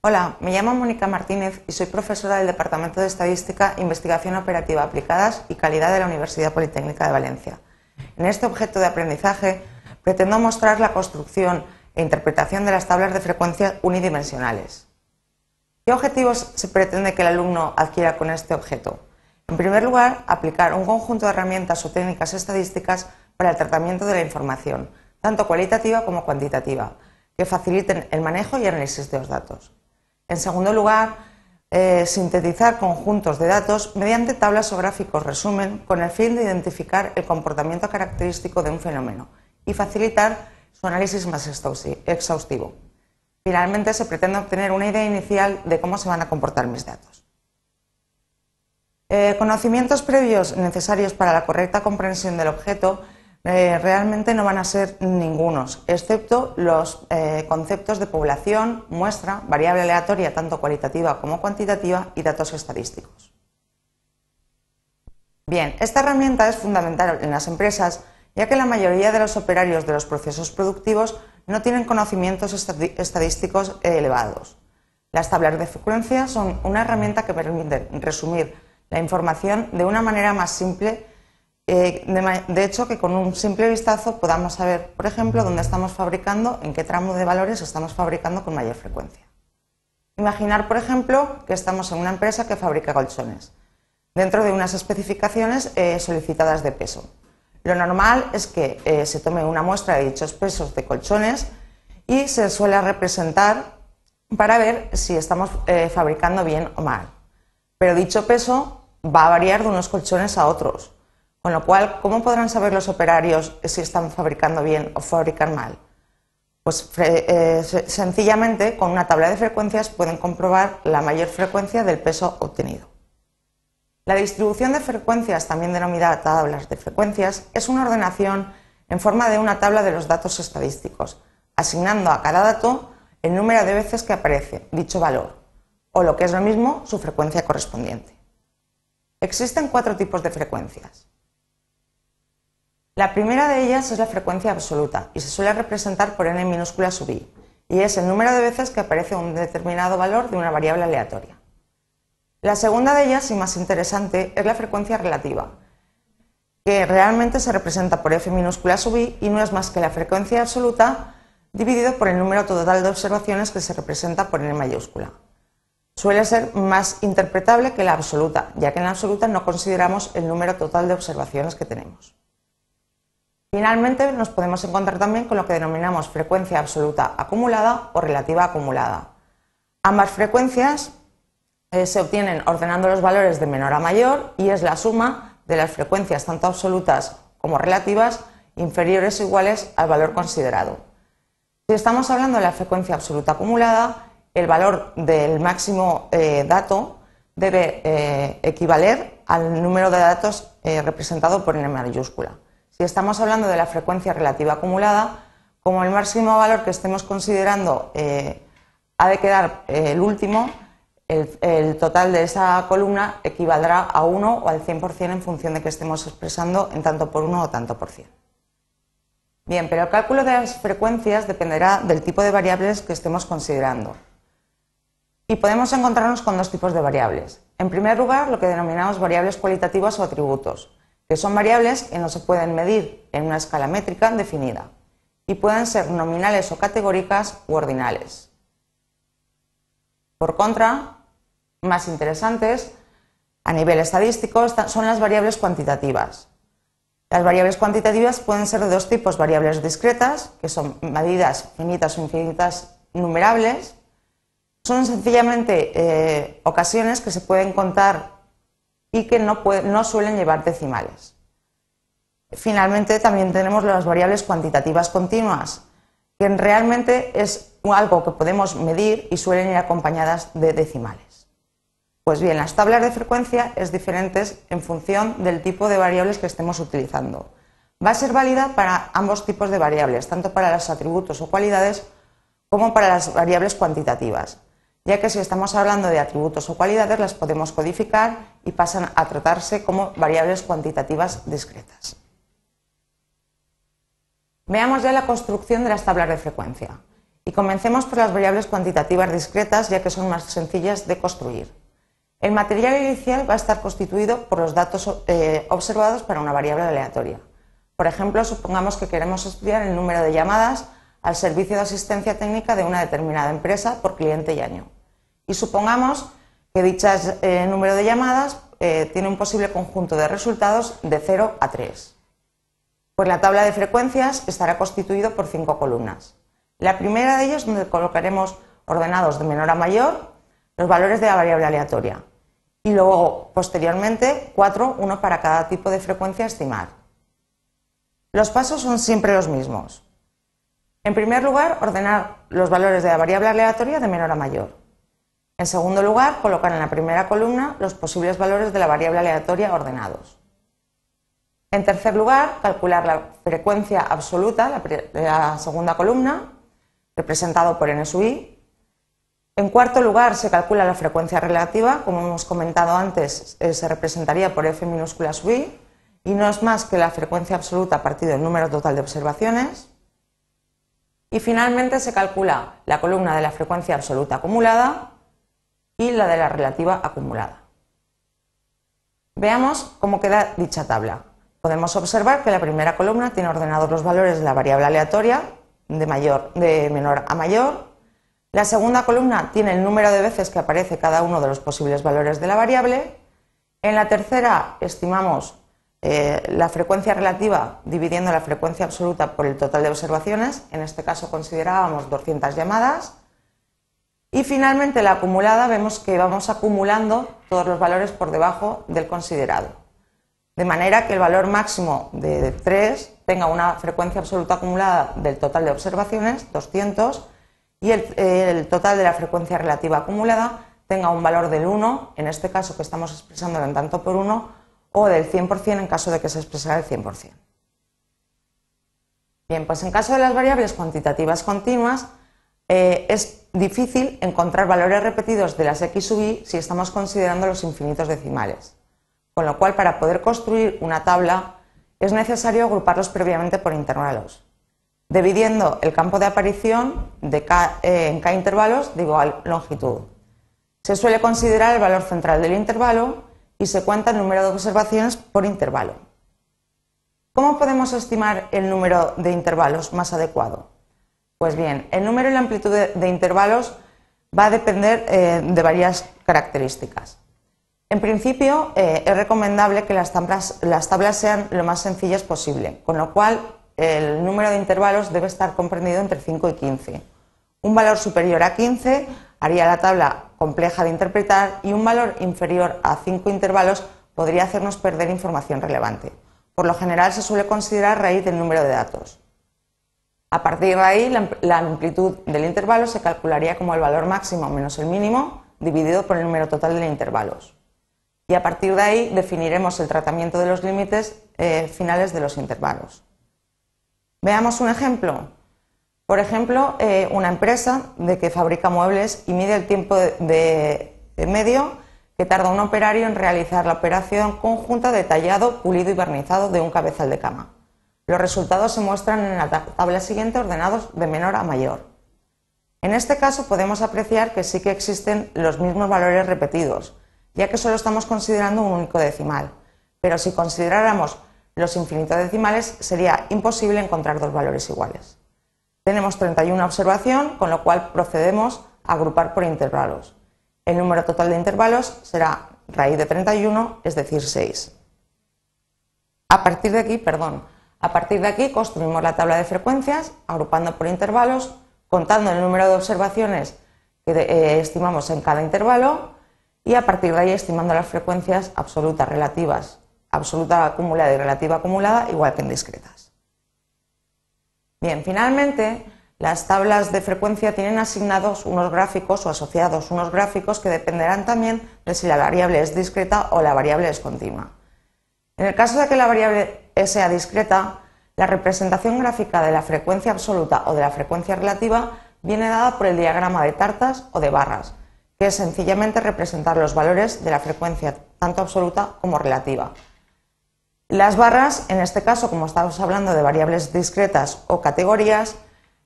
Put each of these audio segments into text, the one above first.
Hola, me llamo Mónica Martínez y soy profesora del Departamento de Estadística, Investigación Operativa Aplicadas y Calidad de la Universidad Politécnica de Valencia. En este objeto de aprendizaje pretendo mostrar la construcción e interpretación de las tablas de frecuencia unidimensionales. ¿Qué objetivos se pretende que el alumno adquiera con este objeto? En primer lugar, aplicar un conjunto de herramientas o técnicas estadísticas para el tratamiento de la información, tanto cualitativa como cuantitativa, que faciliten el manejo y análisis de los datos. En segundo lugar, eh, sintetizar conjuntos de datos mediante tablas o gráficos resumen con el fin de identificar el comportamiento característico de un fenómeno y facilitar su análisis más exhaustivo. Finalmente, se pretende obtener una idea inicial de cómo se van a comportar mis datos. Eh, conocimientos previos necesarios para la correcta comprensión del objeto eh, realmente no van a ser ningunos, excepto los eh, conceptos de población, muestra, variable aleatoria, tanto cualitativa como cuantitativa, y datos estadísticos. Bien, esta herramienta es fundamental en las empresas, ya que la mayoría de los operarios de los procesos productivos no tienen conocimientos estadísticos eh, elevados. Las tablas de frecuencia son una herramienta que permite resumir la información de una manera más simple eh, de, hecho, que con un simple vistazo podamos saber, por ejemplo, dónde estamos fabricando, en qué tramo de valores estamos fabricando con mayor frecuencia. Imaginar, por ejemplo, que estamos en una empresa que fabrica colchones, dentro de unas especificaciones eh, solicitadas de peso. Lo normal es que eh, se tome una muestra de dichos pesos de colchones y se suele representar para ver si estamos fabricando bien o mal. Pero dicho peso va a variar de unos colchones a otros con lo cual, ¿cómo podrán saber los operarios si están fabricando bien o fabrican mal? Pues eh, sencillamente con una tabla de frecuencias pueden comprobar la mayor frecuencia del peso obtenido. La distribución de frecuencias, también denominada tablas de frecuencias, es una ordenación en forma de una tabla de los datos estadísticos, asignando a cada dato el número de veces que aparece dicho valor, o lo que es lo mismo, su frecuencia correspondiente. Existen cuatro tipos de frecuencias la primera de ellas es la frecuencia absoluta y se suele representar por n minúscula sub i, y es el número de veces que aparece un determinado valor de una variable aleatoria. La segunda de ellas, y más interesante, es la frecuencia relativa, que realmente se representa por f minúscula sub i y no es más que la frecuencia absoluta dividido por el número total de observaciones que se representa por n mayúscula. Suele ser más interpretable que la absoluta, ya que en la absoluta no consideramos el número total de observaciones que tenemos. Finalmente, nos podemos encontrar también con lo que denominamos frecuencia absoluta acumulada o relativa acumulada. Ambas frecuencias eh, se obtienen ordenando los valores de menor a mayor y es la suma de las frecuencias tanto absolutas como relativas inferiores o iguales al valor considerado. Si estamos hablando de la frecuencia absoluta acumulada, el valor del máximo eh, dato debe eh, equivaler al número de datos representado por n mayúscula si estamos hablando de la frecuencia relativa acumulada, como el máximo valor que estemos considerando eh, ha de quedar eh, el último, el, el, total de esa columna equivaldrá a 1 o al 100% en función de que estemos expresando en tanto por 1 o tanto por 100. Bien, pero el cálculo de las frecuencias dependerá del tipo de variables que estemos considerando. Y podemos encontrarnos con dos tipos de variables. En primer lugar, lo que denominamos variables cualitativas o atributos, que son variables que no se pueden medir en una escala métrica definida y pueden ser nominales o categóricas u ordinales. Por contra, más interesantes a nivel estadístico son las variables cuantitativas. Las variables cuantitativas pueden ser de dos tipos, variables discretas, que son medidas finitas o infinitas numerables, son sencillamente eh, ocasiones que se pueden contar y que no, no suelen llevar decimales. Finalmente, también tenemos las variables cuantitativas continuas, que realmente es algo que podemos medir y suelen ir acompañadas de decimales. Pues bien, las tablas de frecuencia es diferentes en función del tipo de variables que estemos utilizando. Va a ser válida para ambos tipos de variables, tanto para los atributos o cualidades como para las variables cuantitativas ya que si estamos hablando de atributos o cualidades las podemos codificar y pasan a tratarse como variables cuantitativas discretas. Veamos ya la construcción de las tablas de frecuencia y comencemos por las variables cuantitativas discretas ya que son más sencillas de construir. El material inicial va a estar constituido por los datos eh, observados para una variable aleatoria. Por ejemplo, supongamos que queremos estudiar el número de llamadas al servicio de asistencia técnica de una determinada empresa por cliente y año. Y supongamos que dicho eh, número de llamadas eh, tiene un posible conjunto de resultados de 0 a 3. Pues la tabla de frecuencias estará constituido por cinco columnas. La primera de ellas, donde colocaremos ordenados de menor a mayor, los valores de la variable aleatoria. Y luego, posteriormente, cuatro, uno para cada tipo de frecuencia estimar. Los pasos son siempre los mismos. En primer lugar, ordenar los valores de la variable aleatoria de menor a mayor. En segundo lugar, colocar en la primera columna los posibles valores de la variable aleatoria ordenados. En tercer lugar, calcular la frecuencia absoluta, de la segunda columna, representado por n sub i. En cuarto lugar, se calcula la frecuencia relativa, como hemos comentado antes, eh, se representaría por f minúscula sub i, y no es más que la frecuencia absoluta partido del número total de observaciones. Y finalmente se calcula la columna de la frecuencia absoluta acumulada, y la de la relativa acumulada. Veamos cómo queda dicha tabla. Podemos observar que la primera columna tiene ordenados los valores de la variable aleatoria de, mayor, menor a mayor. La segunda columna tiene el número de veces que aparece cada uno de los posibles valores de la variable. En la tercera estimamos eh, la frecuencia relativa dividiendo la frecuencia absoluta por el total de observaciones. En este caso considerábamos 200 llamadas. Y finalmente la acumulada vemos que vamos acumulando todos los valores por debajo del considerado. De manera que el valor máximo de 3 tenga una frecuencia absoluta acumulada del total de observaciones, 200, y el, total de la frecuencia relativa acumulada tenga un valor del 1, en este caso que estamos expresándolo en tanto por 1, o del 100% en caso de que se expresara el 100%. Bien, pues en caso de las variables cuantitativas continuas, eh, es difícil encontrar valores repetidos de las x sub y si estamos considerando los infinitos decimales, con lo cual para poder construir una tabla es necesario agruparlos previamente por intervalos, dividiendo el campo de aparición eh, en k intervalos de igual longitud. Se suele considerar el valor central del intervalo y se cuenta el número de observaciones por intervalo. ¿Cómo podemos estimar el número de intervalos más adecuado? Pues bien, el número y la amplitud de, intervalos va a depender eh, de varias características. En principio, eh, es recomendable que las tablas, las tablas, sean lo más sencillas posible, con lo cual el número de intervalos debe estar comprendido entre 5 y 15. Un valor superior a 15 haría la tabla compleja de interpretar y un valor inferior a 5 intervalos podría hacernos perder información relevante. Por lo general se suele considerar raíz del número de datos. A partir de ahí, la, amplitud del intervalo se calcularía como el valor máximo menos el mínimo dividido por el número total de intervalos. Y a partir de ahí definiremos el tratamiento de los límites eh, finales de los intervalos. Veamos un ejemplo. Por ejemplo, eh, una empresa de que fabrica muebles y mide el tiempo de, de medio que tarda un operario en realizar la operación conjunta de tallado, pulido y barnizado de un cabezal de cama. Los resultados se muestran en la tabla siguiente ordenados de menor a mayor. En este caso podemos apreciar que sí que existen los mismos valores repetidos, ya que solo estamos considerando un único decimal, pero si consideráramos los infinitos decimales sería imposible encontrar dos valores iguales. Tenemos 31 observación, con lo cual procedemos a agrupar por intervalos. El número total de intervalos será raíz de 31, es decir, 6. A partir de aquí, perdón, a partir de aquí construimos la tabla de frecuencias, agrupando por intervalos, contando el número de observaciones que eh, estimamos en cada intervalo y a partir de ahí estimando las frecuencias absolutas, relativas, absoluta acumulada y relativa acumulada, igual que en discretas. Bien, finalmente, las tablas de frecuencia tienen asignados unos gráficos o asociados unos gráficos que dependerán también de si la variable es discreta o la variable es continua. En el caso de que la variable sea discreta, la representación gráfica de la frecuencia absoluta o de la frecuencia relativa viene dada por el diagrama de tartas o de barras, que es sencillamente representar los valores de la frecuencia tanto absoluta como relativa. Las barras, en este caso, como estamos hablando de variables discretas o categorías,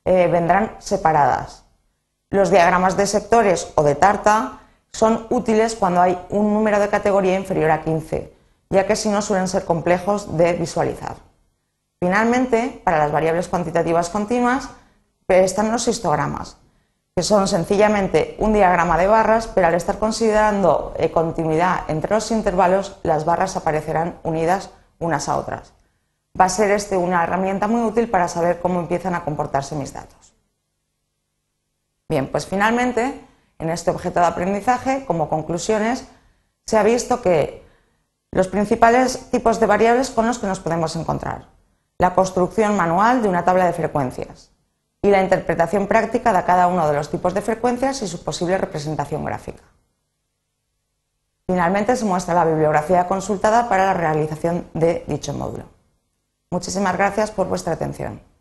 eh, vendrán separadas. Los diagramas de sectores o de tarta son útiles cuando hay un número de categoría inferior a 15 ya que si no suelen ser complejos de visualizar. Finalmente, para las variables cuantitativas continuas, están los histogramas, que son sencillamente un diagrama de barras, pero al estar considerando eh, continuidad entre los intervalos, las barras aparecerán unidas unas a otras. Va a ser este una herramienta muy útil para saber cómo empiezan a comportarse mis datos. Bien, pues finalmente, en este objeto de aprendizaje, como conclusiones, se ha visto que los principales tipos de variables con los que nos podemos encontrar. La construcción manual de una tabla de frecuencias y la interpretación práctica de cada uno de los tipos de frecuencias y su posible representación gráfica. Finalmente se muestra la bibliografía consultada para la realización de dicho módulo. Muchísimas gracias por vuestra atención.